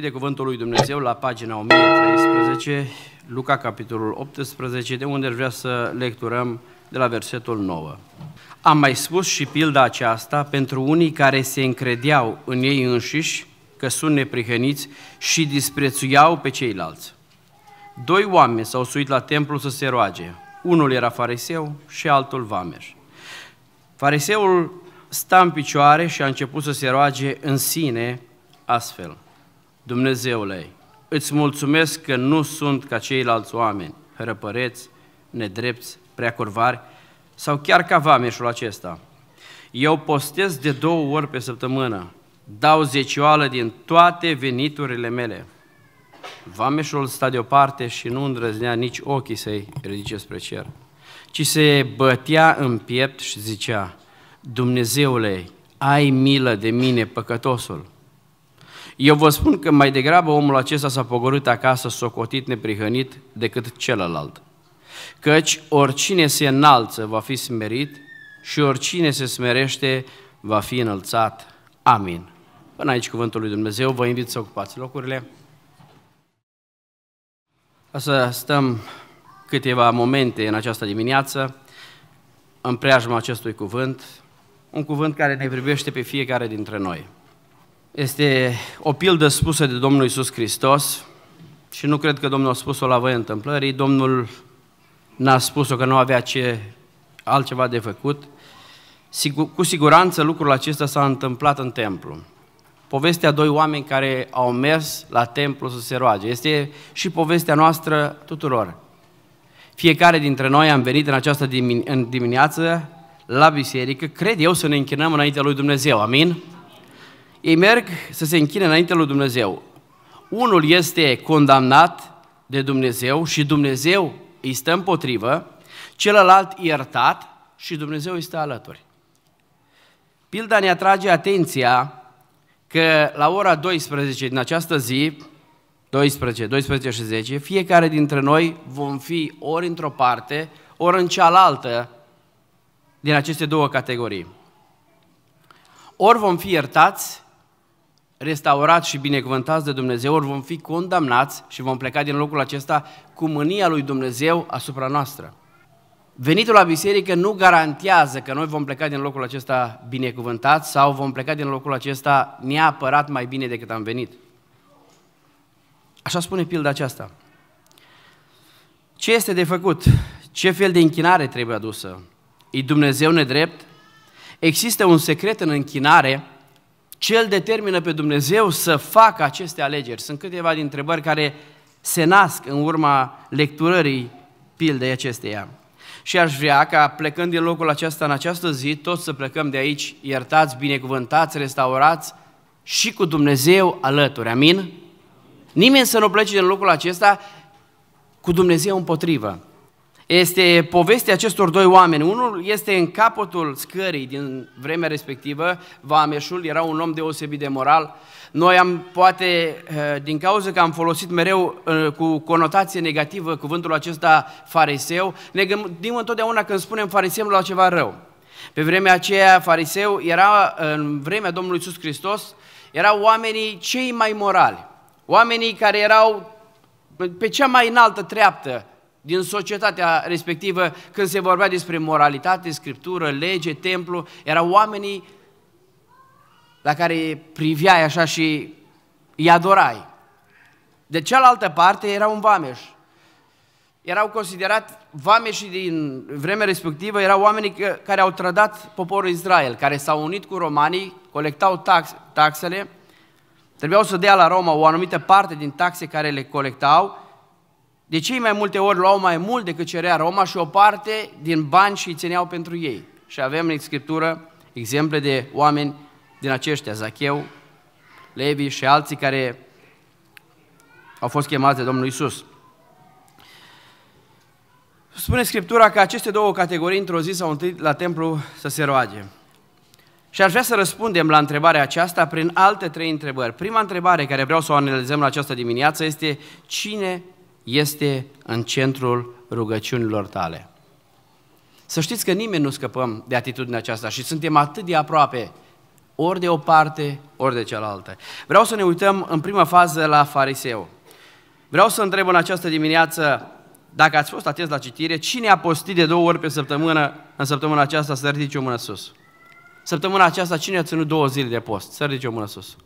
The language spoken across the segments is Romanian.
deschide cuvântul lui Dumnezeu la pagina 1013, Luca capitolul 18, de unde vrea să lecturăm de la versetul 9. Am mai spus și pilda aceasta pentru unii care se încredeau în ei înșiși că sunt neprihăniți și disprețuiau pe ceilalți. Doi oameni s-au suit la templu să se roage. Unul era fariseu și altul vameș. Fariseul sta în picioare și a început să se roage în sine astfel. Dumnezeule, îți mulțumesc că nu sunt ca ceilalți oameni, hărăpăreți, nedrepți, preacurvari sau chiar ca vameșul acesta. Eu postez de două ori pe săptămână, dau zecioală din toate veniturile mele. Vameșul sta deoparte și nu îndrăznea nici ochii să-i ridice spre cer, ci se bătea în piept și zicea, Dumnezeule, ai milă de mine, păcătosul. Eu vă spun că mai degrabă omul acesta s-a pogorât acasă, socotit, neprihănit, decât celălalt. Căci oricine se înalță va fi smerit și oricine se smerește va fi înălțat. Amin. Până aici cuvântul lui Dumnezeu, vă invit să ocupați locurile. O să stăm câteva momente în această dimineață, în preajma acestui cuvânt, un cuvânt care ne privește pe fiecare dintre noi. Este o pildă spusă de Domnul Isus Hristos și nu cred că Domnul a spus-o la voi întâmplării, Domnul n-a spus-o că nu avea ce altceva de făcut. Cu siguranță lucrul acesta s-a întâmplat în templu. Povestea doi oameni care au mers la templu să se roage. Este și povestea noastră tuturor. Fiecare dintre noi am venit în această dimineață la biserică, cred eu, să ne închinăm înaintea lui Dumnezeu. Amin? Ei merg să se închine înainte lui Dumnezeu. Unul este condamnat de Dumnezeu și Dumnezeu îi stă împotrivă, celălalt iertat și Dumnezeu îi stă alături. Pilda ne atrage atenția că la ora 12 din această zi, 12, 12 și 10, fiecare dintre noi vom fi ori într-o parte, ori în cealaltă din aceste două categorii. Ori vom fi iertați, restaurați și binecuvântați de Dumnezeu, ori vom fi condamnați și vom pleca din locul acesta cu mânia lui Dumnezeu asupra noastră. Venitul la biserică nu garantează că noi vom pleca din locul acesta binecuvântat sau vom pleca din locul acesta neapărat mai bine decât am venit. Așa spune pilda aceasta. Ce este de făcut? Ce fel de închinare trebuie adusă? E Dumnezeu nedrept? Există un secret în închinare ce îl determină pe Dumnezeu să facă aceste alegeri? Sunt câteva din întrebări care se nasc în urma lecturării pildei acesteia. Și aș vrea ca plecând din locul acesta în această zi, toți să plecăm de aici iertați, binecuvântați, restaurați și cu Dumnezeu alături. Amin? Nimeni să nu plece din locul acesta cu Dumnezeu împotrivă este povestea acestor doi oameni. Unul este în capătul scării din vremea respectivă, Vameșul, era un om deosebit de moral. Noi am, poate, eh, din cauza că am folosit mereu eh, cu conotație negativă cuvântul acesta fariseu, ne gândim întotdeauna când spunem fariseu la ceva rău. Pe vremea aceea, fariseu era, în vremea Domnului Iisus Hristos, erau oamenii cei mai morali, oamenii care erau pe cea mai înaltă treaptă din societatea respectivă, când se vorbea despre moralitate, scriptură, lege, templu, erau oamenii la care priveai așa și îi adorai. De cealaltă parte erau un vameș. Erau considerat vameșii din vremea respectivă, erau oamenii care au trădat poporul Israel, care s-au unit cu romanii, colectau tax, taxele, trebuiau să dea la Roma o anumită parte din taxe care le colectau de cei mai multe ori luau mai mult decât cerea Roma și o parte din bani și îi țineau pentru ei. Și avem în Scriptură exemple de oameni din aceștia, Zacheu, Levi și alții care au fost chemați de Domnul Isus. Spune Scriptura că aceste două categorii într-o zi s-au întâlnit la templu să se roage. Și aș vrea să răspundem la întrebarea aceasta prin alte trei întrebări. Prima întrebare care vreau să o analizăm la această dimineață este cine este în centrul rugăciunilor tale. Să știți că nimeni nu scăpăm de atitudinea aceasta și suntem atât de aproape ori de o parte, ori de cealaltă. Vreau să ne uităm în prima fază la fariseu. Vreau să întreb în această dimineață, dacă ați fost atenți la citire, cine a postit de două ori pe săptămână, în săptămâna aceasta, să ridice o mână sus? Săptămâna aceasta, cine a ținut două zile de post? Să ridice o mână sus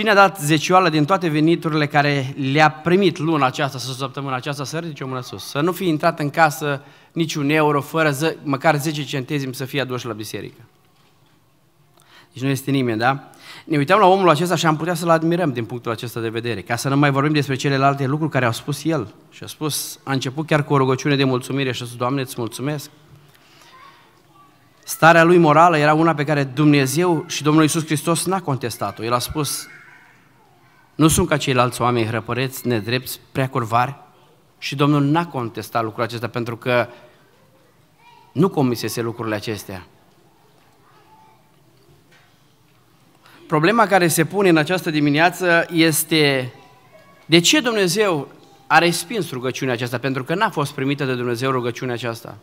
și ne-a dat zecioală din toate veniturile care le-a primit luna aceasta sau săptămâna aceasta, să ridice o mână sus. Să nu fi intrat în casă niciun euro, fără ză, măcar 10 centezimi să fie aduși la biserică. Deci nu este nimeni, da? Ne uitam la omul acesta și am putea să-l admirăm din punctul acesta de vedere, ca să nu mai vorbim despre celelalte lucruri care au spus el. Și a spus, a început chiar cu o rugăciune de mulțumire și a spus, Doamne, îți mulțumesc. Starea lui morală era una pe care Dumnezeu și Domnul Iisus Hristos n-a contestat-o. El a spus, nu sunt ca ceilalți oameni hrăpăreți, nedrepți, prea curvari? Și Domnul n-a contestat lucrul acesta pentru că nu comisese lucrurile acestea. Problema care se pune în această dimineață este de ce Dumnezeu a respins rugăciunea aceasta? Pentru că n-a fost primită de Dumnezeu rugăciunea aceasta.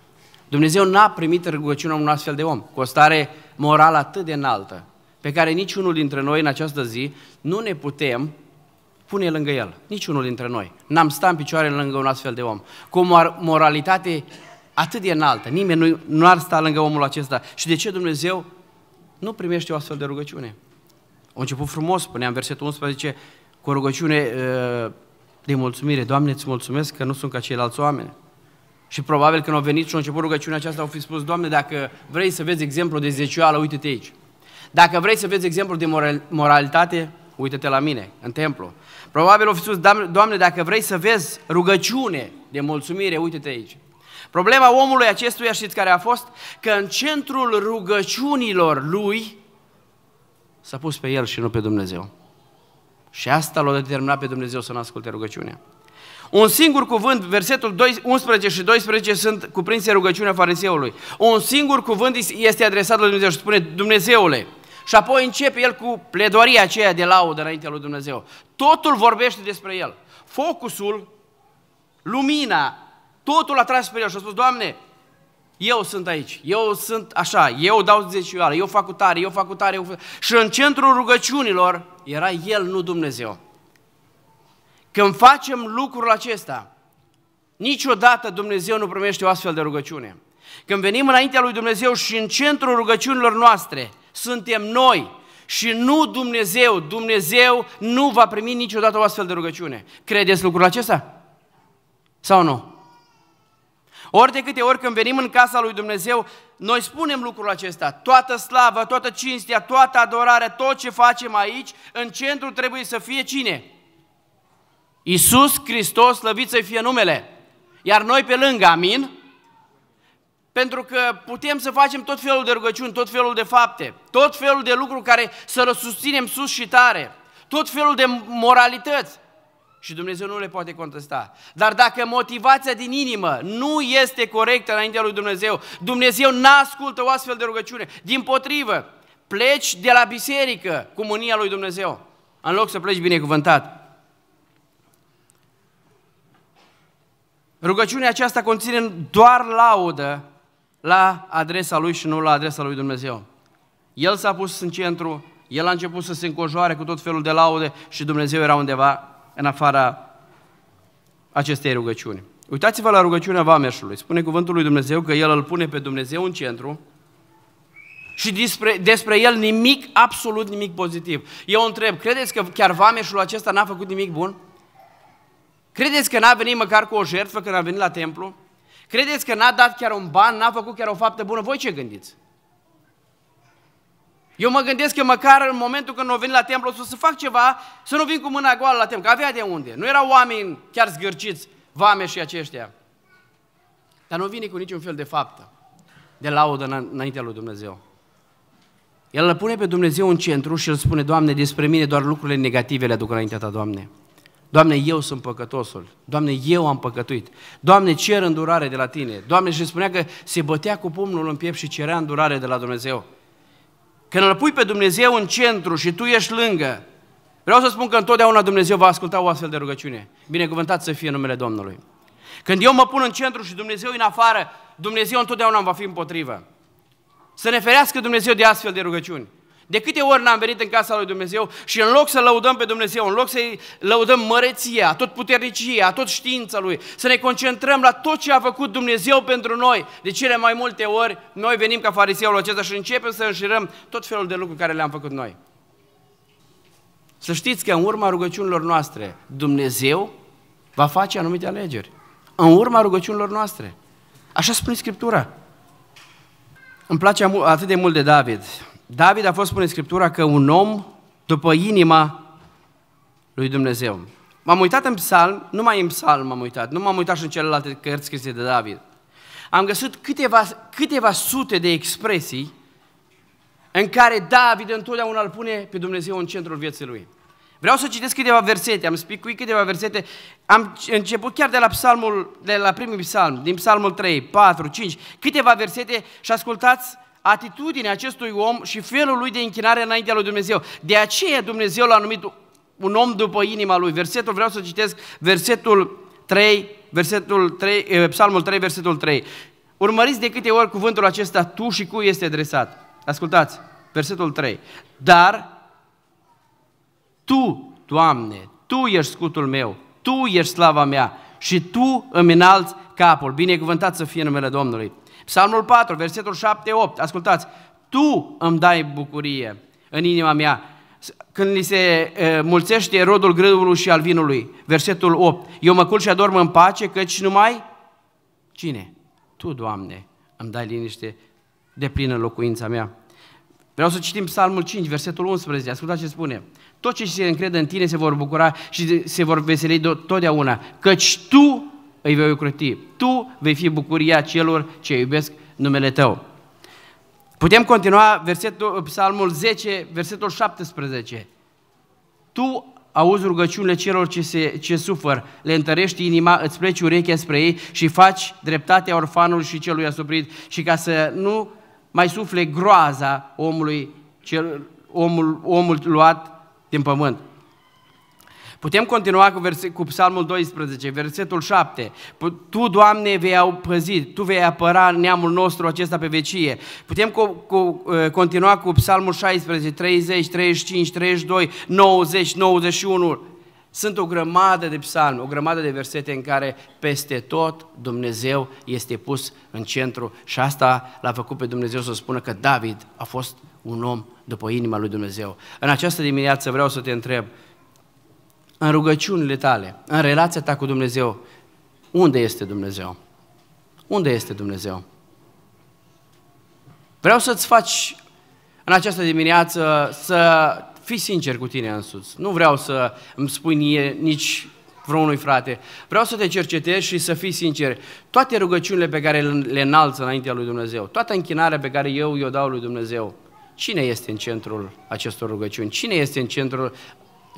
Dumnezeu n-a primit rugăciunea unui astfel de om, cu o stare morală atât de înaltă, pe care niciunul dintre noi în această zi nu ne putem pune lângă el. Niciunul dintre noi. N-am stat în picioare lângă un astfel de om. Cu o moralitate atât de înaltă, nimeni nu, nu ar sta lângă omul acesta. Și de ce Dumnezeu nu primește o astfel de rugăciune? A început frumos, spuneam versetul 11, cu o rugăciune uh, de mulțumire. Doamne, îți mulțumesc că nu sunt ca ceilalți oameni. Și probabil când au venit și au început rugăciunea aceasta, au fi spus, Doamne, dacă vrei să vezi exemplu de zecioală, uite-te aici. Dacă vrei să vezi exemplu de moralitate, Uite te la mine, în templu. Probabil o fi spus, Doamne, dacă vrei să vezi rugăciune de mulțumire, uite-te aici. Problema omului acestuia, știți care a fost? Că în centrul rugăciunilor lui s-a pus pe el și nu pe Dumnezeu. Și asta l-a determinat pe Dumnezeu să nu asculte rugăciunea. Un singur cuvânt, versetul 11 și 12 sunt cuprinse rugăciunea fariseului. Un singur cuvânt este adresat lui Dumnezeu și spune, Dumnezeule, și apoi începe el cu pledoaria aceea de laudă înaintea lui Dumnezeu. Totul vorbește despre el. Focusul, lumina, totul a tras spre el și a spus, Doamne, eu sunt aici, eu sunt așa, eu dau zecioară, eu fac cu tare, eu fac cu tare. Eu fac... Și în centrul rugăciunilor era El, nu Dumnezeu. Când facem lucrul acesta, niciodată Dumnezeu nu primește o astfel de rugăciune. Când venim înaintea lui Dumnezeu și în centrul rugăciunilor noastre suntem noi și nu Dumnezeu. Dumnezeu nu va primi niciodată o astfel de rugăciune. Credeți lucrul acesta? Sau nu? Ori de câte ori când venim în casa lui Dumnezeu, noi spunem lucrul acesta. Toată slava, toată cinstea, toată adorarea, tot ce facem aici, în centru trebuie să fie cine? Iisus Hristos, slăvit să fie numele. Iar noi pe lângă, amin? Pentru că putem să facem tot felul de rugăciuni, tot felul de fapte, tot felul de lucruri care să le susținem sus și tare, tot felul de moralități. Și Dumnezeu nu le poate contesta. Dar dacă motivația din inimă nu este corectă înaintea lui Dumnezeu, Dumnezeu n-ascultă o astfel de rugăciune. Din potrivă, pleci de la biserică cu mânia lui Dumnezeu, în loc să pleci binecuvântat. Rugăciunea aceasta conține doar laudă la adresa lui și nu la adresa lui Dumnezeu. El s-a pus în centru, el a început să se încojoare cu tot felul de laude și Dumnezeu era undeva în afara acestei rugăciuni. Uitați-vă la rugăciunea Vameșului. Spune cuvântul lui Dumnezeu că el îl pune pe Dumnezeu în centru și despre, despre el nimic, absolut nimic pozitiv. Eu întreb, credeți că chiar Vameșul acesta n-a făcut nimic bun? Credeți că n-a venit măcar cu o jertfă când a venit la templu? Credeți că n-a dat chiar un ban, n-a făcut chiar o faptă bună? Voi ce gândiți? Eu mă gândesc că măcar în momentul când o vin la templu să fac ceva, să nu vin cu mâna goală la templu, că avea de unde. Nu erau oameni chiar zgârciți, vame și aceștia. Dar nu vine cu niciun fel de faptă, de laudă înaintea lui Dumnezeu. El îl pune pe Dumnezeu în centru și îl spune, Doamne, despre mine doar lucrurile negative le aduc înaintea Ta, Doamne. Doamne, eu sunt păcătosul. Doamne, eu am păcătuit. Doamne, cer îndurare de la Tine. Doamne, și spunea că se bătea cu pumnul în piept și cerea îndurare de la Dumnezeu. Când îl pui pe Dumnezeu în centru și tu ești lângă, vreau să spun că întotdeauna Dumnezeu va asculta o astfel de rugăciune. Binecuvântat să fie numele Domnului. Când eu mă pun în centru și Dumnezeu în afară, Dumnezeu întotdeauna va fi împotrivă. Să ne ferească Dumnezeu de astfel de rugăciuni. De câte ori n-am venit în casa lui Dumnezeu și în loc să lăudăm pe Dumnezeu, în loc să-i lăudăm măreția, tot puternicia, tot știința lui, să ne concentrăm la tot ce a făcut Dumnezeu pentru noi, de cele mai multe ori noi venim ca fariseul acesta și începem să înșirăm tot felul de lucruri care le-am făcut noi. Să știți că în urma rugăciunilor noastre, Dumnezeu va face anumite alegeri. În urma rugăciunilor noastre. Așa spune Scriptura. Îmi place atât de mult de David. David a fost, spune Scriptura, că un om după inima lui Dumnezeu. M-am uitat în psalm, numai în psalm m-am uitat, nu m-am uitat și în celelalte cărți scrise de David. Am găsit câteva, câteva sute de expresii în care David întotdeauna îl pune pe Dumnezeu în centrul vieții lui. Vreau să citesc câteva versete, am spicuit câteva versete, am început chiar de la, psalmul, de la primul psalm, din psalmul 3, 4, 5, câteva versete și ascultați atitudinea acestui om și felul lui de închinare înaintea lui Dumnezeu. De aceea Dumnezeu l-a numit un om după inima lui. Versetul, vreau să citesc versetul 3, versetul 3, eh, psalmul 3, versetul 3. Urmăriți de câte ori cuvântul acesta tu și cu este adresat. Ascultați, versetul 3. Dar Tu, Doamne, Tu ești scutul meu, Tu ești slava mea și Tu îmi înalți capul. Binecuvântat să fie numele Domnului. Psalmul 4, versetul 7-8, ascultați, Tu îmi dai bucurie în inima mea, când li se mulțește rodul grâului și al vinului. Versetul 8. Eu mă culc și adorm în pace, căci numai cine? Tu, Doamne, îmi dai liniște de plină locuința mea. Vreau să citim Psalmul 5, versetul 11. Ascultați ce spune. Tot ce se încrede în tine se vor bucura și se vor veseli totdeauna, căci tu îi vei ocroti. Tu vei fi bucuria celor ce iubesc numele Tău. Putem continua versetul, psalmul 10, versetul 17. Tu auzi rugăciunile celor ce, se, ce sufăr, le întărești inima, îți pleci urechea spre ei și faci dreptatea orfanului și celui asuprit și ca să nu mai sufle groaza omului, cel, omul, omul luat din pământ. Putem continua cu, verse- cu Psalmul 12, versetul 7. Tu, Doamne, vei păzi, Tu vei apăra neamul nostru acesta pe vecie. Putem cu, cu, uh, continua cu Psalmul 16, 30, 35, 32, 90, 91. Sunt o grămadă de psalmi, o grămadă de versete în care peste tot Dumnezeu este pus în centru și asta l-a făcut pe Dumnezeu să spună că David a fost un om după inima lui Dumnezeu. În această dimineață vreau să te întreb, în rugăciunile tale, în relația ta cu Dumnezeu, unde este Dumnezeu? Unde este Dumnezeu? Vreau să-ți faci în această dimineață să fii sincer cu tine însuți. Nu vreau să îmi spui nie, nici vreunui frate. Vreau să te cercetezi și să fii sincer. Toate rugăciunile pe care le înalță înaintea lui Dumnezeu, toată închinarea pe care eu i-o dau lui Dumnezeu, cine este în centrul acestor rugăciuni? Cine este în centrul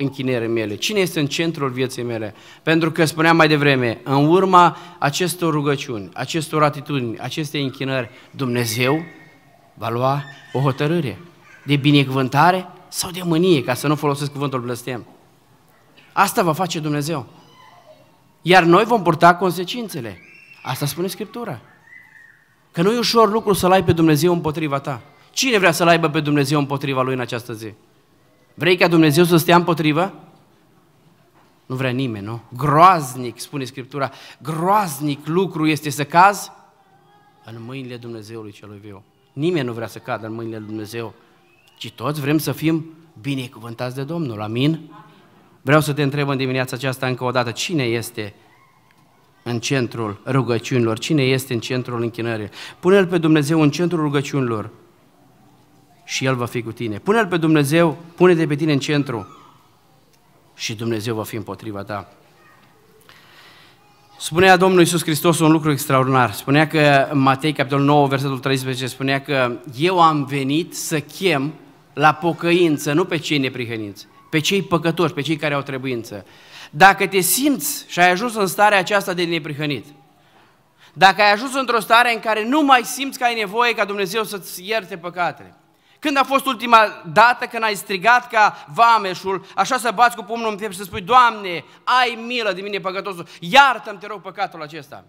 închinere mele? Cine este în centrul vieții mele? Pentru că spuneam mai devreme, în urma acestor rugăciuni, acestor atitudini, acestei închinări, Dumnezeu va lua o hotărâre de binecuvântare sau de mânie, ca să nu folosesc cuvântul blestem. Asta va face Dumnezeu. Iar noi vom purta consecințele. Asta spune Scriptura. Că nu e ușor lucru să-L ai pe Dumnezeu împotriva ta. Cine vrea să-L aibă pe Dumnezeu împotriva lui în această zi? Vrei ca Dumnezeu să stea împotrivă? Nu vrea nimeni, nu? Groaznic, spune Scriptura, groaznic lucru este să cazi în mâinile Dumnezeului celui viu. Nimeni nu vrea să cadă în mâinile Dumnezeu, ci toți vrem să fim binecuvântați de Domnul. Amin? Vreau să te întreb în dimineața aceasta încă o dată, cine este în centrul rugăciunilor? Cine este în centrul închinării? Pune-L pe Dumnezeu în centrul rugăciunilor și El va fi cu tine. Pune-L pe Dumnezeu, pune-te pe tine în centru și Dumnezeu va fi împotriva ta. Spunea Domnul Iisus Hristos un lucru extraordinar. Spunea că în Matei, capitolul 9, versetul 13, spunea că eu am venit să chem la pocăință, nu pe cei neprihăniți, pe cei păcătoși, pe cei care au trebuință. Dacă te simți și ai ajuns în starea aceasta de neprihănit, dacă ai ajuns într-o stare în care nu mai simți că ai nevoie ca Dumnezeu să-ți ierte păcatele, când a fost ultima dată când ai strigat ca vameșul, așa să bați cu pumnul în piept și să spui, Doamne, ai milă de mine păcătosul, iartă-mi, te rog, păcatul acesta.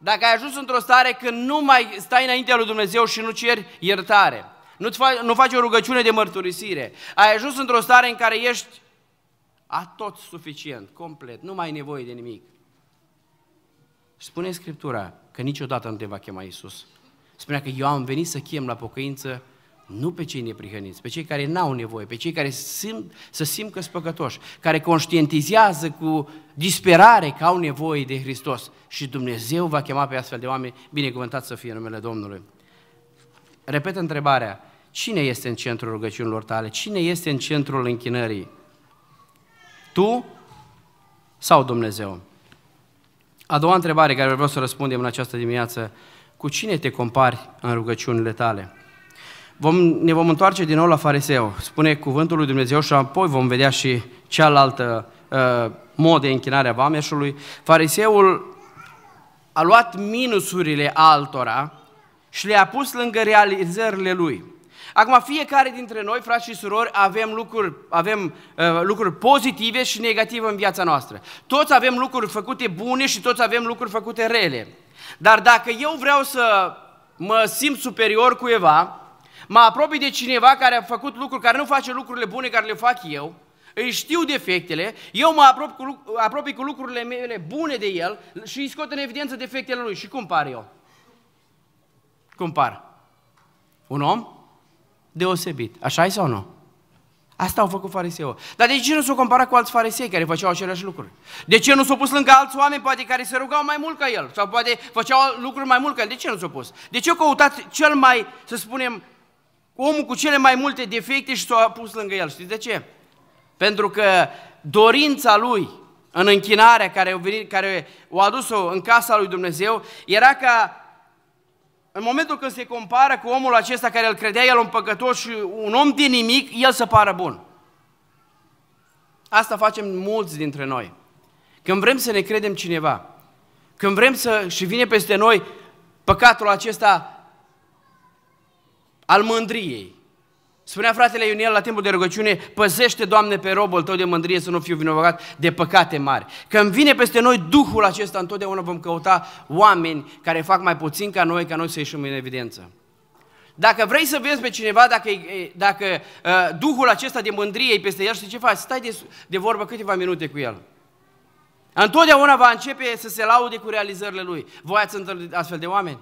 Dacă ai ajuns într-o stare când nu mai stai înaintea lui Dumnezeu și nu ceri iertare, nu, faci, nu faci o rugăciune de mărturisire, ai ajuns într-o stare în care ești a tot suficient, complet, nu mai ai nevoie de nimic. Spune Scriptura că niciodată nu te va chema Iisus spunea că eu am venit să chem la pocăință nu pe cei neprihăniți, pe cei care n-au nevoie, pe cei care simt, să simt că sunt păcătoși, care conștientizează cu disperare că au nevoie de Hristos. Și Dumnezeu va chema pe astfel de oameni, binecuvântat să fie în numele Domnului. Repet întrebarea, cine este în centrul rugăciunilor tale? Cine este în centrul închinării? Tu sau Dumnezeu? A doua întrebare care vreau să răspundem în această dimineață, cu cine te compari în rugăciunile tale? Vom, ne vom întoarce din nou la fariseu, spune cuvântul lui Dumnezeu și apoi vom vedea și cealaltă uh, mod de închinare a vameșului. Fariseul a luat minusurile altora și le-a pus lângă realizările lui. Acum, fiecare dintre noi, frați și surori, avem lucruri, avem, uh, lucruri pozitive și negative în viața noastră. Toți avem lucruri făcute bune și toți avem lucruri făcute rele. Dar dacă eu vreau să mă simt superior cuiva, mă apropii de cineva care a făcut lucruri, care nu face lucrurile bune care le fac eu, îi știu defectele, eu mă cu, apropii cu lucrurile mele bune de el și îi scot în evidență defectele lui. Și cum par eu? Cum par? Un om deosebit. așa e sau nu? Asta au făcut fariseul. Dar de ce nu s-o compara cu alți farisei care făceau aceleași lucruri? De ce nu s-o pus lângă alți oameni, poate, care se rugau mai mult ca el? Sau poate făceau lucruri mai mult ca el? De ce nu s-o pus? De ce au căutat cel mai, să spunem, omul cu cele mai multe defecte și s-a pus lângă el? Știți de ce? Pentru că dorința lui în închinarea care, venit, care o adus-o în casa lui Dumnezeu era ca în momentul când se compară cu omul acesta care îl credea el un păcătos și un om din nimic, el se pară bun. Asta facem mulți dintre noi. Când vrem să ne credem cineva, când vrem să și vine peste noi păcatul acesta al mândriei, Spunea fratele Ioniel la timpul de rugăciune, păzește, Doamne, pe robul Tău de mândrie să nu fiu vinovat de păcate mari. Când vine peste noi Duhul acesta, întotdeauna vom căuta oameni care fac mai puțin ca noi, ca noi să ieșim în evidență. Dacă vrei să vezi pe cineva, dacă, dacă uh, Duhul acesta de mândrie e peste el, știi ce faci? Stai de, de vorbă câteva minute cu el. Întotdeauna va începe să se laude cu realizările lui. Voi ați întâlnit astfel de oameni?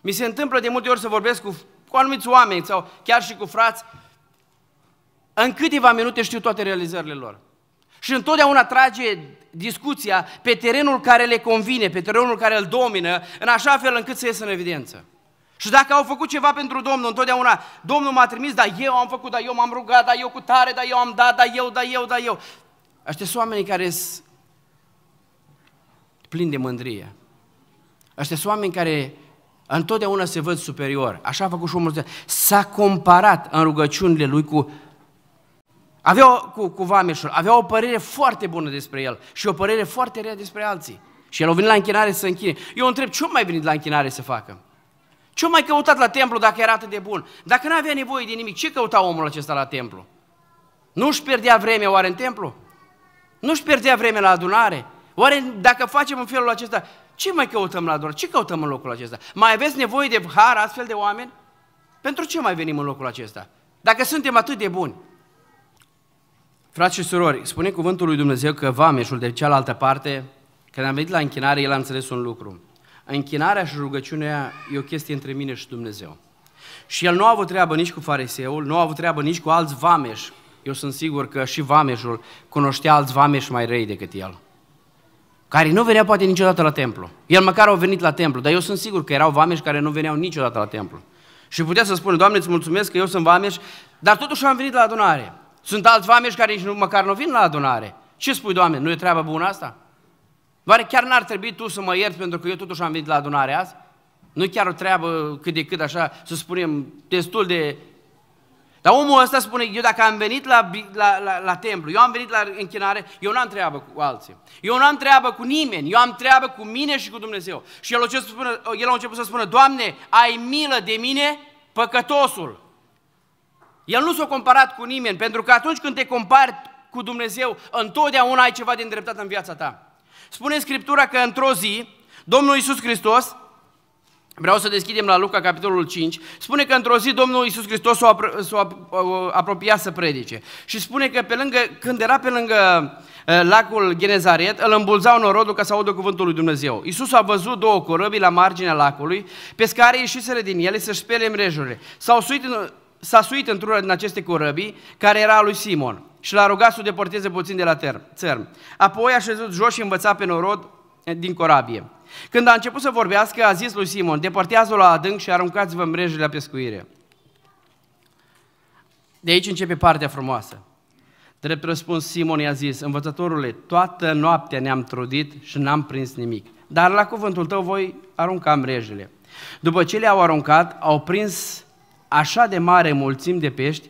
Mi se întâmplă de multe ori să vorbesc cu cu anumiți oameni sau chiar și cu frați, în câteva minute știu toate realizările lor. Și întotdeauna trage discuția pe terenul care le convine, pe terenul care îl domină, în așa fel încât să iasă în evidență. Și dacă au făcut ceva pentru Domnul, întotdeauna, Domnul m-a trimis, dar eu am făcut, dar eu m-am rugat, dar eu cu tare, dar eu am dat, dar eu, dar eu, dar eu. Aștia sunt oamenii care sunt plini de mândrie. Aștia sunt oameni care Întotdeauna se văd superior. Așa a făcut și omul. S-a comparat în rugăciunile lui cu avea o, cu, cu vameșul, avea o părere foarte bună despre el și o părere foarte rea despre alții. Și el a venit la închinare să închine. Eu întreb, ce mai venit la închinare să facă? Ce mai căutat la templu dacă era atât de bun? Dacă nu avea nevoie de nimic, ce căuta omul acesta la templu? Nu își pierdea vremea oare în templu? Nu își pierdea vremea la adunare? Oare dacă facem în felul acesta, ce mai căutăm la adunare? Ce căutăm în locul acesta? Mai aveți nevoie de har astfel de oameni? Pentru ce mai venim în locul acesta? Dacă suntem atât de buni. Frați și surori, spune cuvântul lui Dumnezeu că vameșul de cealaltă parte, când am venit la închinare, el a înțeles un lucru. Închinarea și rugăciunea e o chestie între mine și Dumnezeu. Și el nu a avut treabă nici cu fariseul, nu a avut treabă nici cu alți vameși. Eu sunt sigur că și vameșul cunoștea alți vameși mai răi decât el care nu venea poate niciodată la templu. El măcar au venit la templu, dar eu sunt sigur că erau vameși care nu veneau niciodată la templu. Și putea să spună, Doamne, îți mulțumesc că eu sunt vameș, dar totuși am venit la adunare. Sunt alți vameși care nici nu, măcar nu vin la adunare. Ce spui, Doamne, nu e treaba bună asta? Oare chiar n-ar trebui tu să mă ierți pentru că eu totuși am venit la adunare azi? nu chiar o treabă cât de cât așa, să spunem, destul de dar omul ăsta spune, eu dacă am venit la, la, la, la templu, eu am venit la închinare, eu nu am treabă cu alții. Eu nu am treabă cu nimeni, eu am treabă cu mine și cu Dumnezeu. Și el a început să spună, el a început să spună Doamne, ai milă de mine, păcătosul. El nu s-a comparat cu nimeni, pentru că atunci când te compari cu Dumnezeu, întotdeauna ai ceva de îndreptat în viața ta. Spune Scriptura că într-o zi, Domnul Iisus Hristos Vreau să deschidem la Luca, capitolul 5. Spune că într-o zi Domnul Iisus Hristos s-o, apro- s apropia să predice. Și spune că pe lângă, când era pe lângă lacul Genezaret, îl îmbulzau norodul ca să audă cuvântul lui Dumnezeu. Iisus a văzut două corăbii la marginea lacului, pescarii ieșisele din ele să-și spele mrejurile. S-au suit în, s-a suit într-una din aceste corăbii, care era a lui Simon, și l-a rugat să o deporteze puțin de la ter- țărm. Apoi a șezut jos și învăța pe norod din corabie. Când a început să vorbească, a zis lui Simon, depărtează-o la adânc și aruncați-vă mrejele la pescuire. De aici începe partea frumoasă. Drept răspuns, Simon i-a zis, învățătorule, toată noaptea ne-am trudit și n-am prins nimic, dar la cuvântul tău voi arunca mrejele. După ce le-au aruncat, au prins așa de mare mulțim de pești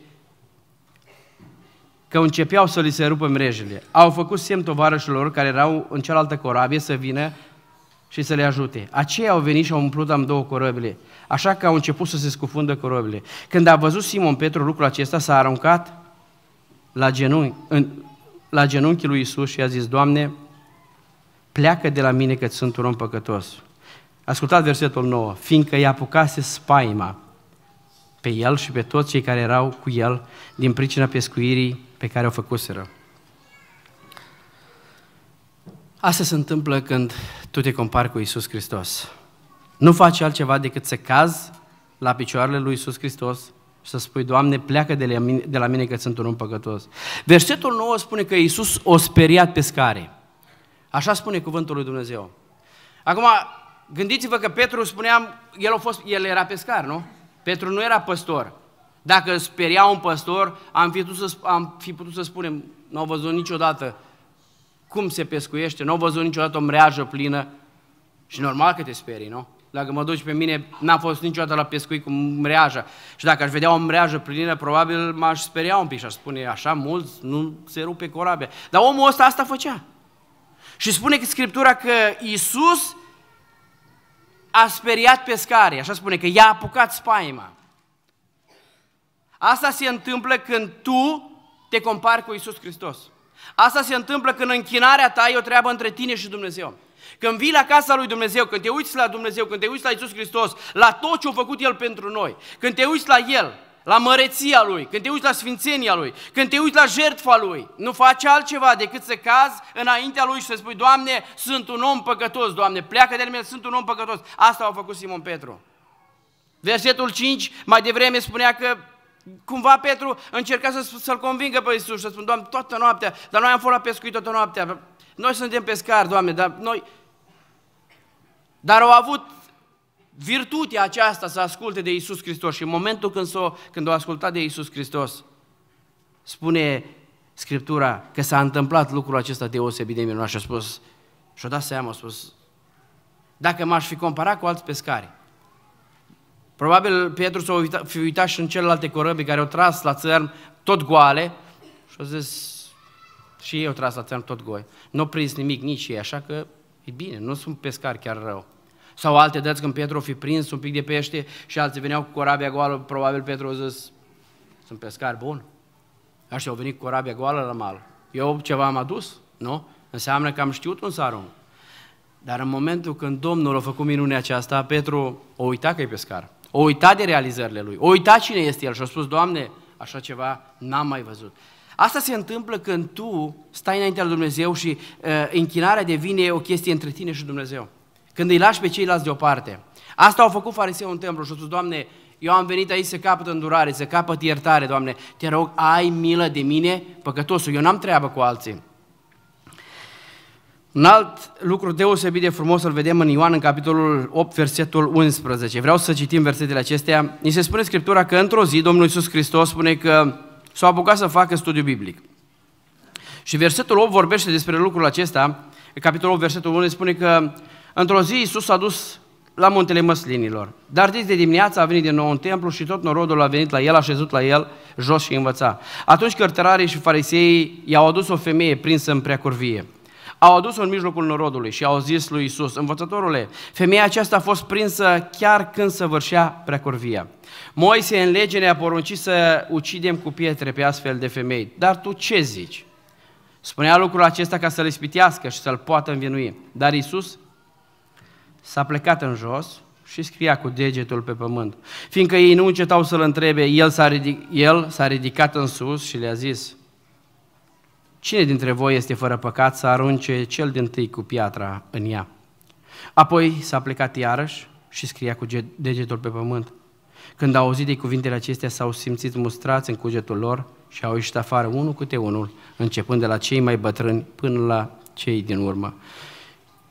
că începeau să li se rupă mrejele. Au făcut semn tovarășilor care erau în cealaltă corabie să vină și să le ajute. Aceia au venit și au umplut am două corăbile, așa că au început să se scufundă corăbile. Când a văzut Simon Petru lucrul acesta, s-a aruncat la, genunchi, în, la genunchii lui Isus și a zis, Doamne, pleacă de la mine că sunt un om păcătos. Ascultați versetul 9, fiindcă i-a apucase spaima pe el și pe toți cei care erau cu el din pricina pescuirii pe care o făcuseră. Asta se întâmplă când tu te compari cu Isus Hristos. Nu faci altceva decât să cazi la picioarele lui Isus Hristos și să spui, Doamne, pleacă de la mine, de la mine că sunt un om păcătos. Versetul 9 spune că Isus o speriat pe scare. Așa spune cuvântul lui Dumnezeu. Acum, gândiți-vă că Petru spuneam, el, a fost, el era pescar, nu? Petru nu era păstor. Dacă speria un păstor, am fi putut să, am fi putut să spunem, nu au văzut niciodată cum se pescuiește, nu au văzut niciodată o mreajă plină și normal că te sperii, nu? Dacă mă duci pe mine, n-am fost niciodată la pescuit cu mreaja. Și dacă aș vedea o mreajă plină, probabil m-aș speria un pic și aș spune, așa mulți, nu se rupe corabia. Dar omul ăsta asta făcea. Și spune că Scriptura că Iisus a speriat pescarii, așa spune, că i-a apucat spaima. Asta se întâmplă când tu te compari cu Iisus Hristos. Asta se întâmplă când închinarea ta e o treabă între tine și Dumnezeu. Când vii la casa lui Dumnezeu, când te uiți la Dumnezeu, când te uiți la Isus Hristos, la tot ce a făcut El pentru noi, când te uiți la El, la măreția Lui, când te uiți la sfințenia Lui, când te uiți la jertfa Lui, nu faci altceva decât să cazi înaintea Lui și să spui, Doamne, sunt un om păcătos, Doamne, pleacă de mine, sunt un om păcătos. Asta a făcut Simon Petru. Versetul 5, mai devreme spunea că Cumva Petru încerca să, să-l convingă pe Iisus, să spun, Doamne, toată noaptea, dar noi am fost la pescuit toată noaptea, noi suntem pescari, Doamne, dar noi... Dar au avut virtutea aceasta să asculte de Iisus Hristos și în momentul când, s-o, când o ascultat de Iisus Hristos, spune Scriptura că s-a întâmplat lucrul acesta deosebit de minunat și a spus, și-a dat seama, a spus, dacă m-aș fi comparat cu alți pescari, Probabil Pietru s-a uitat, fi uitat și în celelalte corăbii care au tras la țărm tot goale și au zis, și ei au tras la țărm tot goi. Nu au prins nimic nici ei, așa că e bine, nu sunt pescari chiar rău. Sau alte dăți când Pietru a fi prins un pic de pește și alții veneau cu corabia goală, probabil Pietru a zis, sunt pescar bun. Așa au venit cu corabia goală la mal. Eu ceva am adus, nu? Înseamnă că am știut un sarum. Dar în momentul când Domnul a făcut minunea aceasta, Petru o uita că e pescar. O uitat de realizările lui, o uitat cine este el și a spus, Doamne, așa ceva n-am mai văzut. Asta se întâmplă când tu stai înaintea lui Dumnezeu și uh, închinarea devine o chestie între tine și Dumnezeu. Când îi lași pe ceilalți deoparte. Asta au făcut fariseul în templu și au spus, Doamne, eu am venit aici să capăt îndurare, să capăt iertare, Doamne. Te rog, ai milă de mine, păcătosul. Eu n-am treabă cu alții. Un alt lucru deosebit de frumos îl vedem în Ioan, în capitolul 8, versetul 11. Vreau să citim versetele acestea. Ni se spune Scriptura că într-o zi Domnul Iisus Hristos spune că s-a apucat să facă studiu biblic. Și versetul 8 vorbește despre lucrul acesta. În capitolul 8, versetul 1 spune că într-o zi Iisus s-a dus la muntele măslinilor. Dar de dimineața a venit din nou în templu și tot norodul a venit la el, a șezut la el jos și învăța. Atunci cărterarii și fariseii i-au adus o femeie prinsă în preacurvie. Au adus-o în mijlocul norodului și au zis lui Isus, învățătorule, femeia aceasta a fost prinsă chiar când săvârșea preacurvia. Moise în lege ne-a poruncit să ucidem cu pietre pe astfel de femei. Dar tu ce zici? Spunea lucrul acesta ca să-l spitească și să-l poată învinui. Dar Isus s-a plecat în jos și scria cu degetul pe pământ. Fiindcă ei nu încetau să-l întrebe, el s-a, ridic- el s-a ridicat în sus și le-a zis, Cine dintre voi este fără păcat să arunce cel din tâi cu piatra în ea? Apoi s-a plecat iarăși și scria cu degetul pe pământ. Când au auzit de cuvintele acestea, s-au simțit mustrați în cugetul lor și au ieșit afară unul câte unul, începând de la cei mai bătrâni până la cei din urmă.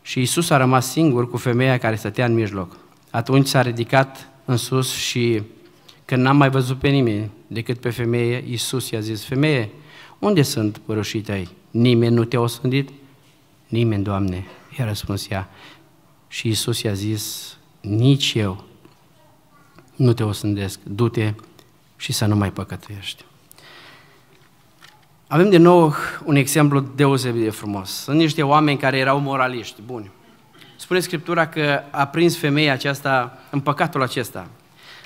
Și Isus a rămas singur cu femeia care stătea în mijloc. Atunci s-a ridicat în sus și când n-am mai văzut pe nimeni decât pe femeie, Isus i-a zis, femeie, unde sunt părășii tăi? Nimeni nu te-a osândit? Nimeni, Doamne, i-a răspuns ea. Și Isus i-a zis, nici eu nu te osândesc, du-te și să nu mai păcătuiești. Avem de nou un exemplu deosebit de frumos. Sunt niște oameni care erau moraliști, buni. Spune Scriptura că a prins femeia aceasta în păcatul acesta.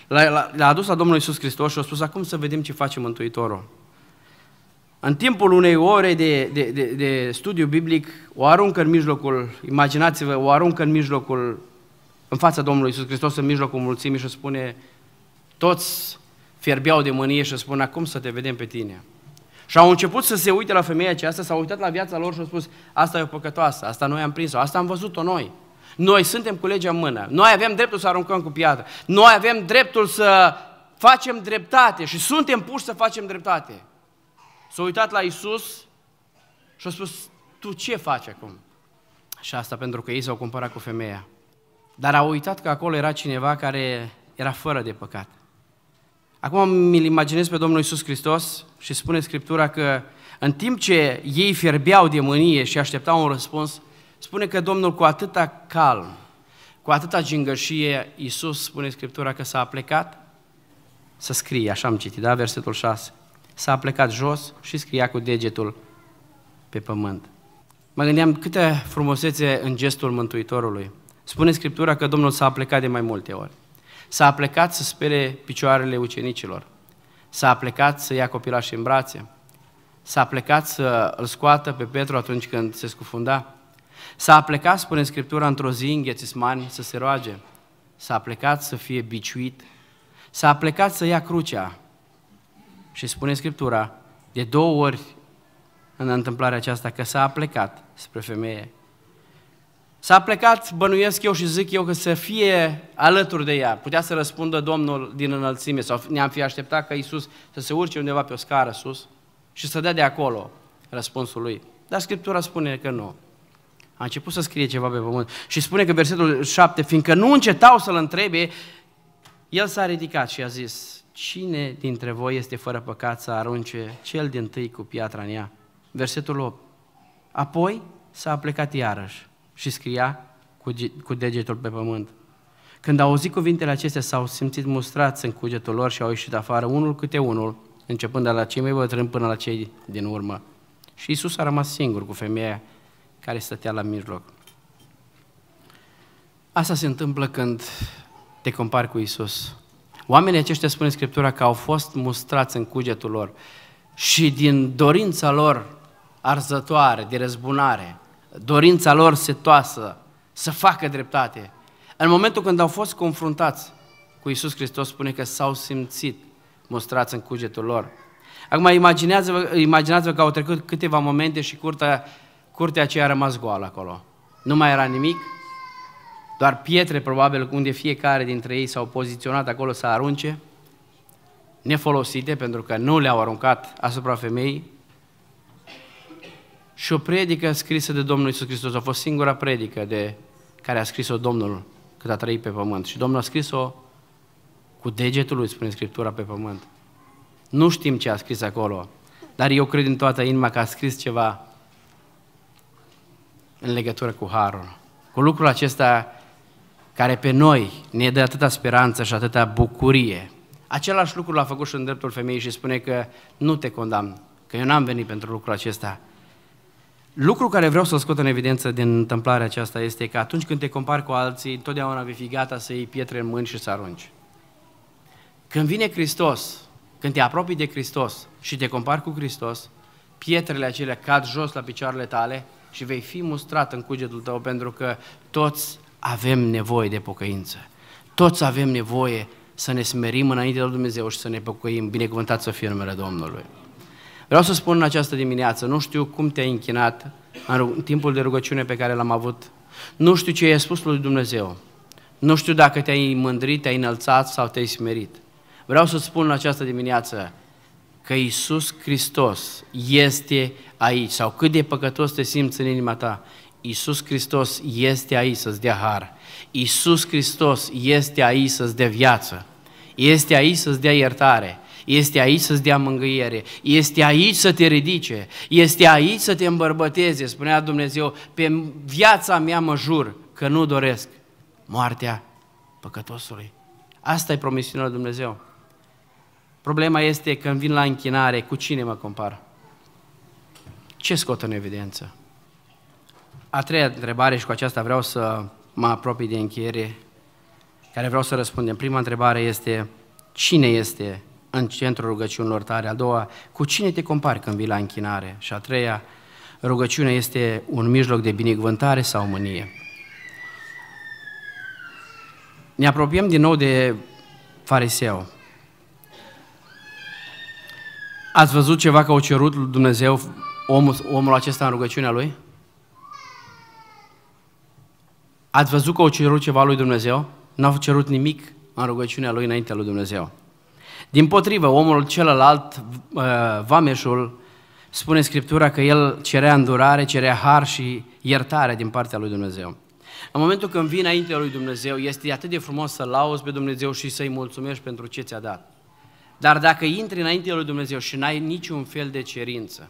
L-a, l-a adus la Domnul Isus Hristos și a spus, acum să vedem ce face Mântuitorul în timpul unei ore de, de, de, de studiu biblic, o aruncă în mijlocul, imaginați-vă, o aruncă în mijlocul, în fața Domnului Isus Hristos, în mijlocul mulțimii și spune, toți fierbeau de mânie și spun, acum să te vedem pe tine. Și au început să se uite la femeia aceasta, s-au uitat la viața lor și au spus, asta e o păcătoasă, asta noi am prins-o, asta am văzut-o noi. Noi suntem cu legea în mână, noi avem dreptul să aruncăm cu piatră, noi avem dreptul să facem dreptate și suntem puși să facem dreptate s-a uitat la Isus și a spus, tu ce faci acum? Și asta pentru că ei s-au cumpărat cu femeia. Dar au uitat că acolo era cineva care era fără de păcat. Acum mi-l imaginez pe Domnul Isus Hristos și spune Scriptura că în timp ce ei fierbeau de mânie și așteptau un răspuns, spune că Domnul cu atâta calm, cu atâta gingășie, Iisus spune Scriptura că s-a plecat să scrie, așa am citit, da? Versetul 6 s-a plecat jos și scria cu degetul pe pământ. Mă gândeam câte frumusețe în gestul Mântuitorului. Spune Scriptura că Domnul s-a plecat de mai multe ori. S-a plecat să spere picioarele ucenicilor. S-a plecat să ia copilașii în brațe. S-a plecat să îl scoată pe Petru atunci când se scufunda. S-a plecat, spune Scriptura, într-o zi în Ghețismani să se roage. S-a plecat să fie biciuit. S-a plecat să ia crucea și spune Scriptura, de două ori în întâmplarea aceasta, că s-a plecat spre femeie. S-a plecat, bănuiesc eu și zic eu, că să fie alături de ea. Putea să răspundă Domnul din înălțime sau ne-am fi așteptat ca Iisus să se urce undeva pe o scară sus și să dea de acolo răspunsul lui. Dar Scriptura spune că nu. A început să scrie ceva pe pământ și spune că versetul 7, fiindcă nu încetau să-l întrebe, el s-a ridicat și a zis, Cine dintre voi este fără păcat să arunce cel din tâi cu piatra în ea? Versetul 8. Apoi s-a plecat iarăși și scria cu degetul pe pământ. Când au auzit cuvintele acestea, s-au simțit mustrați în cugetul lor și au ieșit afară unul câte unul, începând de la cei mai bătrâni până la cei din urmă. Și Isus a rămas singur cu femeia care stătea la mijloc. Asta se întâmplă când te compari cu Isus. Oamenii aceștia, spune Scriptura, că au fost mustrați în cugetul lor și din dorința lor arzătoare, de răzbunare, dorința lor setoasă să facă dreptate, în momentul când au fost confruntați cu Isus Hristos, spune că s-au simțit mustrați în cugetul lor. Acum imaginează-vă, imaginează vă că au trecut câteva momente și curtea, curtea aceea a rămas goală acolo. Nu mai era nimic, doar pietre probabil unde fiecare dintre ei s-au poziționat acolo să arunce, nefolosite pentru că nu le-au aruncat asupra femeii. Și o predică scrisă de Domnul Isus Hristos a fost singura predică de care a scris-o Domnul cât a trăit pe pământ. Și Domnul a scris-o cu degetul lui, spune Scriptura, pe pământ. Nu știm ce a scris acolo, dar eu cred în toată inima că a scris ceva în legătură cu Harul. Cu lucrul acesta care pe noi ne dă atâta speranță și atâta bucurie. Același lucru l-a făcut și în dreptul femeii și spune că nu te condamn, că eu n-am venit pentru lucrul acesta. Lucru care vreau să-l scot în evidență din întâmplarea aceasta este că atunci când te compari cu alții, întotdeauna vei fi gata să iei pietre în mâini și să arunci. Când vine Hristos, când te apropii de Hristos și te compari cu Hristos, pietrele acelea cad jos la picioarele tale și vei fi mustrat în cugetul tău pentru că toți avem nevoie de pocăință. Toți avem nevoie să ne smerim înainte de Dumnezeu și să ne pocăim. Binecuvântat să fie numele Domnului. Vreau să spun în această dimineață, nu știu cum te-ai închinat în timpul de rugăciune pe care l-am avut, nu știu ce i-ai spus lui Dumnezeu, nu știu dacă te-ai mândrit, te-ai înălțat sau te-ai smerit. Vreau să spun în această dimineață că Isus Hristos este aici sau cât de păcătos te simți în inima ta, Iisus Hristos este aici să-ți dea har. Iisus Hristos este aici să-ți dea viață. Este aici să-ți dea iertare. Este aici să-ți dea mângâiere, este aici să te ridice, este aici să te îmbărbăteze. Spunea Dumnezeu, pe viața mea mă jur că nu doresc moartea păcătosului. Asta e promisiunea lui Dumnezeu. Problema este când vin la închinare, cu cine mă compar? Ce scot în evidență? A treia întrebare și cu aceasta vreau să mă apropii de încheiere, care vreau să răspundem. Prima întrebare este, cine este în centrul rugăciunilor tale? A doua, cu cine te compari când vii la închinare? Și a treia, rugăciunea este un mijloc de binecuvântare sau mânie? Ne apropiem din nou de fariseu. Ați văzut ceva că au cerut Dumnezeu omul, omul acesta în rugăciunea lui? Ați văzut că au cerut ceva lui Dumnezeu? N-au cerut nimic în rugăciunea lui înaintea lui Dumnezeu. Din potrivă, omul celălalt, uh, vameșul, spune Scriptura că el cerea îndurare, cerea har și iertare din partea lui Dumnezeu. În momentul când vine înaintea lui Dumnezeu, este atât de frumos să lauzi pe Dumnezeu și să-i mulțumești pentru ce ți-a dat. Dar dacă intri înaintea lui Dumnezeu și n-ai niciun fel de cerință,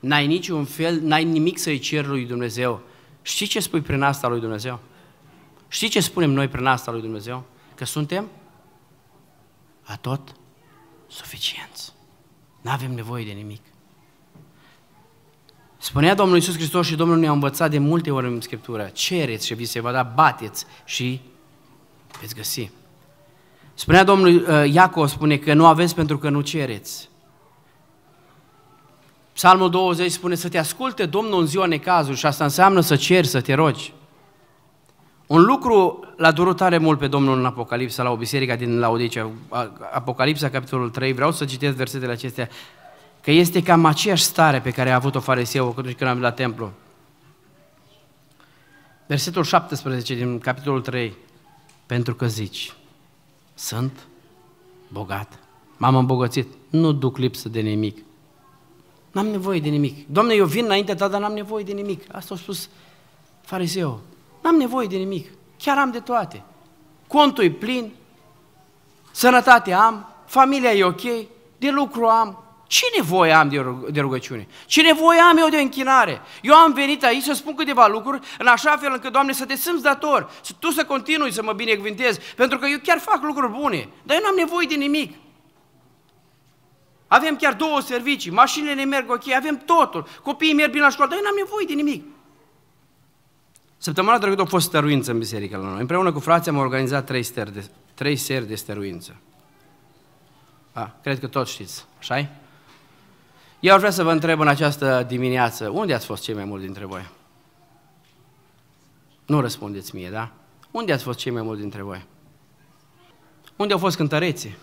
n-ai niciun fel, n-ai nimic să-i ceri lui Dumnezeu, Știi ce spui prin asta lui Dumnezeu? Știi ce spunem noi prin asta lui Dumnezeu? Că suntem a tot suficienți. Nu avem nevoie de nimic. Spunea Domnul Iisus Hristos și Domnul ne-a învățat de multe ori în Scriptură, cereți și vi se va da, bateți și veți găsi. Spunea Domnul uh, Iacov, spune că nu aveți pentru că nu cereți. Psalmul 20 spune să te asculte Domnul în ziua necazului și asta înseamnă să ceri, să te rogi. Un lucru l-a durut tare mult pe Domnul în Apocalipsa, la o biserică din Laodicea, Apocalipsa, capitolul 3, vreau să citesc versetele acestea, că este cam aceeași stare pe care a avut-o fariseu atunci când am la templu. Versetul 17 din capitolul 3, pentru că zici, sunt bogat, m-am îmbogățit, nu duc lipsă de nimic, N-am nevoie de nimic. Doamne, eu vin înainte, ta, dar n-am nevoie de nimic. Asta a spus fariseu. N-am nevoie de nimic. Chiar am de toate. Contul e plin, sănătate am, familia e ok, de lucru am. Ce nevoie am de, rug- de rugăciune? Ce nevoie am eu de închinare? Eu am venit aici să spun câteva lucruri în așa fel încât, Doamne, să te simți dator, să tu să continui să mă binecuvintezi, pentru că eu chiar fac lucruri bune, dar eu n-am nevoie de nimic. Avem chiar două servicii, mașinile ne merg ok, avem totul, copiii merg bine la școală, dar eu n-am nevoie de nimic. Săptămâna trecută a fost stăruință în biserică la noi. Împreună cu frații am organizat trei, ster de, trei seri de stăruință. A, cred că toți știți, așa -i? Eu aș vrea să vă întreb în această dimineață, unde ați fost cei mai mulți dintre voi? Nu răspundeți mie, da? Unde ați fost cei mai mulți dintre voi? Unde au fost cântăreții?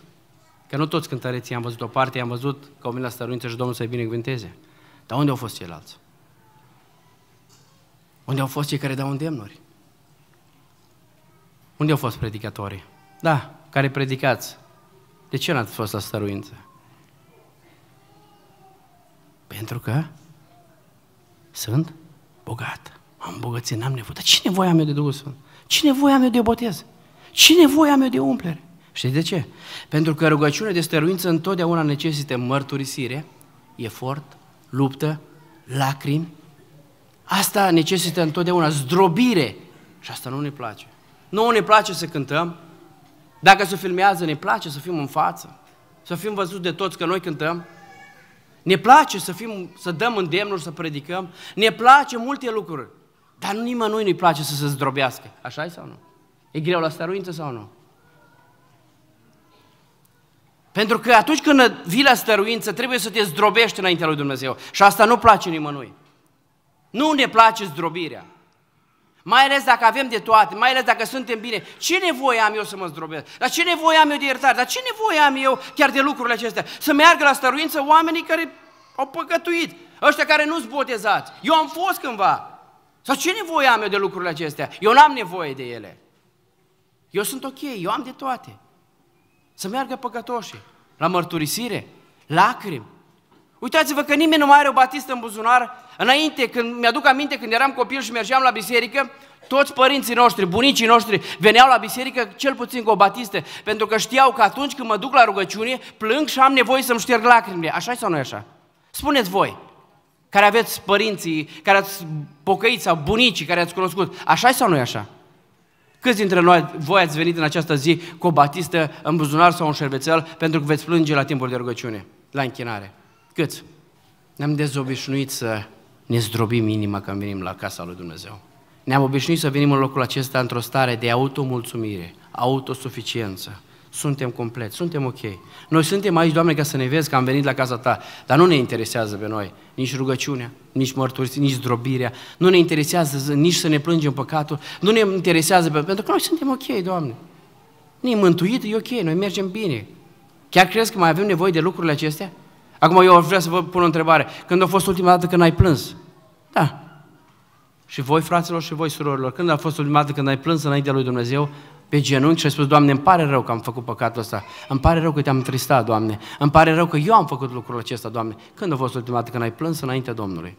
Că nu toți cântăreții am văzut o parte, am văzut că au venit la stăruință și Domnul să-i binecuvânteze. Dar unde au fost ceilalți? Unde au fost cei care dau îndemnuri? Unde au fost predicatorii? Da, care predicați. De ce n-ați fost la stăruință? Pentru că sunt bogat. Am bogăție, n-am nevoie. Dar ce nevoie am eu de Duhul Sfânt? Ce nevoie am eu de botez? Ce nevoie am eu de umplere? Știți de ce? Pentru că rugăciunea de stăruință întotdeauna necesită mărturisire, efort, luptă, lacrimi. Asta necesită întotdeauna zdrobire și asta nu ne place. Nu ne place să cântăm. Dacă se filmează, ne place să fim în față, să fim văzuți de toți că noi cântăm. Ne place să, fim, să dăm îndemnuri, să predicăm. Ne place multe lucruri. Dar nimănui nu-i place să se zdrobească. așa e sau nu? E greu la stăruință sau nu? Pentru că atunci când vii la stăruință, trebuie să te zdrobești înaintea lui Dumnezeu. Și asta nu place nimănui. Nu ne place zdrobirea. Mai ales dacă avem de toate, mai ales dacă suntem bine. Ce nevoie am eu să mă zdrobesc? Dar ce nevoie am eu de iertare? Dar ce nevoie am eu chiar de lucrurile acestea? Să meargă la stăruință oamenii care au păcătuit, ăștia care nu-s botezați. Eu am fost cândva. Sau ce nevoie am eu de lucrurile acestea? Eu n-am nevoie de ele. Eu sunt ok, eu am de toate. Să meargă păcătoșii la mărturisire, lacrimi. Uitați-vă că nimeni nu mai are o batistă în buzunar. Înainte, când mi-aduc aminte, când eram copil și mergeam la biserică, toți părinții noștri, bunicii noștri veneau la biserică cel puțin cu o batistă, pentru că știau că atunci când mă duc la rugăciune, plâng și am nevoie să-mi șterg lacrimile. așa sau nu așa? Spuneți voi, care aveți părinții, care ați pocăit sau bunicii care ați cunoscut, așa sau nu așa? Câți dintre noi, voi ați venit în această zi cu o batistă în buzunar sau un șervețel pentru că veți plânge la timpul de rugăciune, la închinare? Câți? Ne-am dezobișnuit să ne zdrobim inima când venim la casa lui Dumnezeu. Ne-am obișnuit să venim în locul acesta într-o stare de automulțumire, autosuficiență suntem complet, suntem ok. Noi suntem aici, Doamne, ca să ne vezi că am venit la casa Ta, dar nu ne interesează pe noi nici rugăciunea, nici mărturisirea, nici zdrobirea, nu ne interesează nici să ne plângem păcatul, nu ne interesează, pe... pentru că noi suntem ok, Doamne. ne mântuit, e ok, noi mergem bine. Chiar crezi că mai avem nevoie de lucrurile acestea? Acum eu vreau să vă pun o întrebare. Când a fost ultima dată când ai plâns? Da, și voi, fraților, și voi, surorilor, când a fost ultima dată când ai plâns înaintea lui Dumnezeu, pe genunchi și ai spus, Doamne, îmi pare rău că am făcut păcatul ăsta, îmi pare rău că te-am tristat, Doamne, îmi pare rău că eu am făcut lucrul acesta, Doamne. Când a fost ultima dată când ai plâns înaintea Domnului?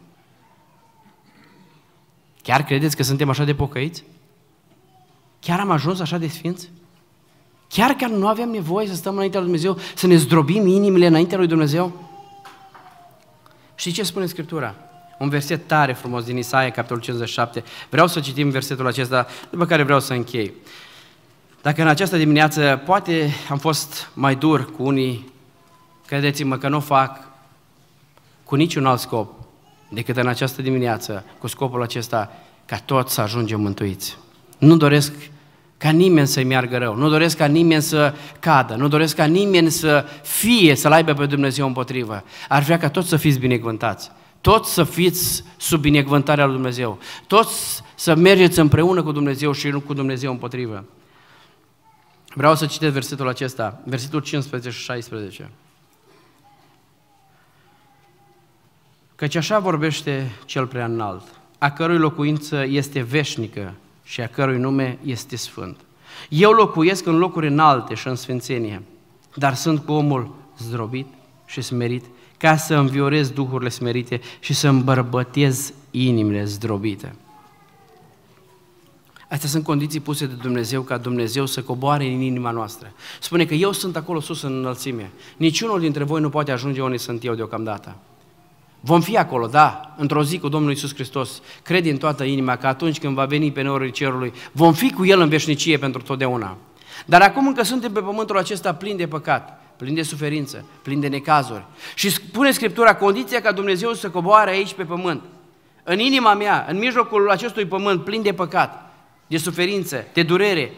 Chiar credeți că suntem așa de pocăiți? Chiar am ajuns așa de sfinți? Chiar că nu avem nevoie să stăm înaintea lui Dumnezeu, să ne zdrobim inimile înaintea lui Dumnezeu? Și ce spune Scriptura? Un verset tare frumos din Isaia, capitolul 57. Vreau să citim versetul acesta, după care vreau să închei. Dacă în această dimineață poate am fost mai dur cu unii, credeți-mă că nu o fac cu niciun alt scop decât în această dimineață, cu scopul acesta ca toți să ajungem mântuiți. Nu doresc ca nimeni să-i meargă rău, nu doresc ca nimeni să cadă, nu doresc ca nimeni să fie, să-L aibă pe Dumnezeu împotrivă. Ar vrea ca toți să fiți binecuvântați toți să fiți sub binecuvântarea lui Dumnezeu, toți să mergeți împreună cu Dumnezeu și nu cu Dumnezeu împotrivă. Vreau să citesc versetul acesta, versetul 15 și 16. Căci așa vorbește cel prea înalt, a cărui locuință este veșnică și a cărui nume este sfânt. Eu locuiesc în locuri înalte și în sfințenie, dar sunt cu omul zdrobit și smerit ca să înviorez duhurile smerite și să îmbărbătez inimile zdrobite. Astea sunt condiții puse de Dumnezeu ca Dumnezeu să coboare în inima noastră. Spune că eu sunt acolo sus în înălțime. Niciunul dintre voi nu poate ajunge unde sunt eu deocamdată. Vom fi acolo, da, într-o zi cu Domnul Isus Hristos. Crede în toată inima că atunci când va veni pe norii cerului, vom fi cu El în veșnicie pentru totdeauna. Dar acum încă suntem pe pământul acesta plin de păcat plin de suferință, plin de necazuri. Și spune Scriptura condiția ca Dumnezeu să coboare aici pe pământ. În inima mea, în mijlocul acestui pământ plin de păcat, de suferință, de durere,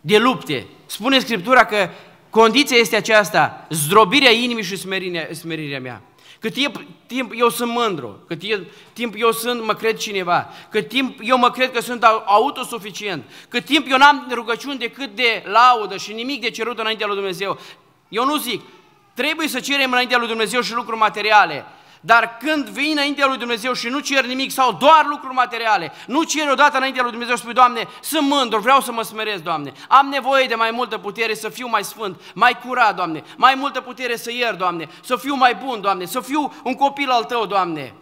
de lupte. Spune Scriptura că condiția este aceasta, zdrobirea inimii și smerirea, smerirea mea. Cât timp, timp eu sunt mândru, cât timp eu sunt, mă cred cineva, cât timp eu mă cred că sunt autosuficient, cât timp eu n-am rugăciuni decât de laudă și nimic de cerut înaintea lui Dumnezeu, eu nu zic, trebuie să cerem înaintea lui Dumnezeu și lucruri materiale, dar când vii înaintea lui Dumnezeu și nu cer nimic sau doar lucruri materiale, nu ceri odată înaintea lui Dumnezeu și spui, Doamne, sunt mândru, vreau să mă smerez, Doamne, am nevoie de mai multă putere să fiu mai sfânt, mai curat, Doamne, mai multă putere să ier, Doamne, să fiu mai bun, Doamne, să fiu un copil al Tău, Doamne.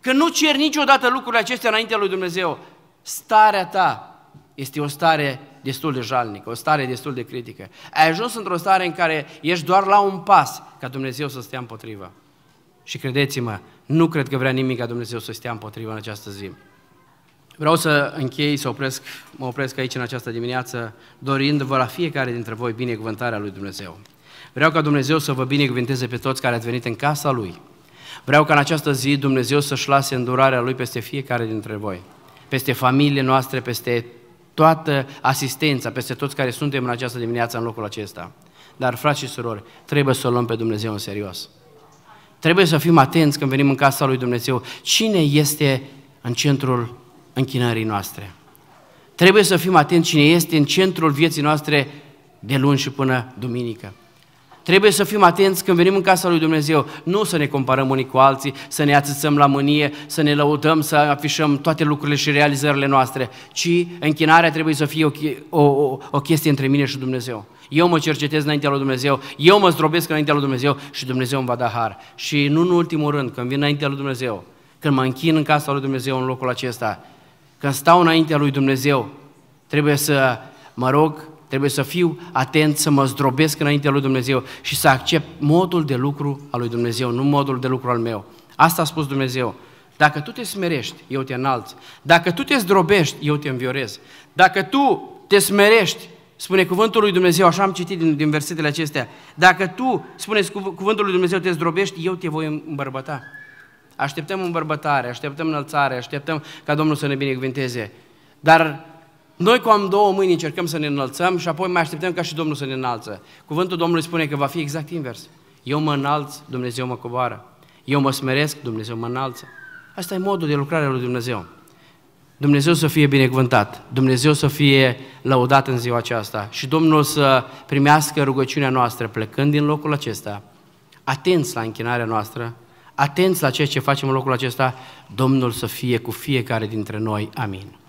Când nu ceri niciodată lucrurile acestea înaintea lui Dumnezeu, starea ta este o stare destul de jalnică, o stare destul de critică. Ai ajuns într-o stare în care ești doar la un pas ca Dumnezeu să stea împotriva. Și credeți-mă, nu cred că vrea nimic ca Dumnezeu să stea împotriva în această zi. Vreau să închei, să opresc, mă opresc aici în această dimineață, dorindu-vă la fiecare dintre voi binecuvântarea lui Dumnezeu. Vreau ca Dumnezeu să vă binecuvânteze pe toți care ați venit în casa Lui. Vreau ca în această zi Dumnezeu să-și lase îndurarea Lui peste fiecare dintre voi, peste familiile noastre, peste toată asistența peste toți care suntem în această dimineață în locul acesta. Dar, frați și surori, trebuie să o luăm pe Dumnezeu în serios. Trebuie să fim atenți când venim în casa lui Dumnezeu. Cine este în centrul închinării noastre? Trebuie să fim atenți cine este în centrul vieții noastre de luni și până duminică. Trebuie să fim atenți când venim în casa lui Dumnezeu, nu să ne comparăm unii cu alții, să ne atâțăm la mânie, să ne lăudăm, să afișăm toate lucrurile și realizările noastre, ci închinarea trebuie să fie o, o, o, o chestie între mine și Dumnezeu. Eu mă cercetez înaintea lui Dumnezeu, eu mă zdrobesc înaintea lui Dumnezeu și Dumnezeu îmi va da har. Și nu în ultimul rând, când vin înaintea lui Dumnezeu, când mă închin în casa lui Dumnezeu în locul acesta, când stau înaintea lui Dumnezeu, trebuie să mă rog Trebuie să fiu atent, să mă zdrobesc înaintea lui Dumnezeu și să accept modul de lucru al lui Dumnezeu, nu modul de lucru al meu. Asta a spus Dumnezeu. Dacă tu te smerești, eu te înalți. Dacă tu te zdrobești, eu te înviorez. Dacă tu te smerești, spune cuvântul lui Dumnezeu, așa am citit din, din versetele acestea, dacă tu, spune cuvântul lui Dumnezeu, te zdrobești, eu te voi îmbărbăta. Așteptăm îmbărbătare, așteptăm înălțare, așteptăm ca Domnul să ne binecuvinteze. Dar noi cu am două mâini încercăm să ne înălțăm și apoi mai așteptăm ca și Domnul să ne înalță. Cuvântul Domnului spune că va fi exact invers. Eu mă înalț, Dumnezeu mă coboară. Eu mă smeresc, Dumnezeu mă înalță. Asta e modul de lucrare al lui Dumnezeu. Dumnezeu să fie binecuvântat, Dumnezeu să fie lăudat în ziua aceasta și Domnul să primească rugăciunea noastră plecând din locul acesta, atenți la închinarea noastră, atenți la ceea ce facem în locul acesta, Domnul să fie cu fiecare dintre noi. Amin.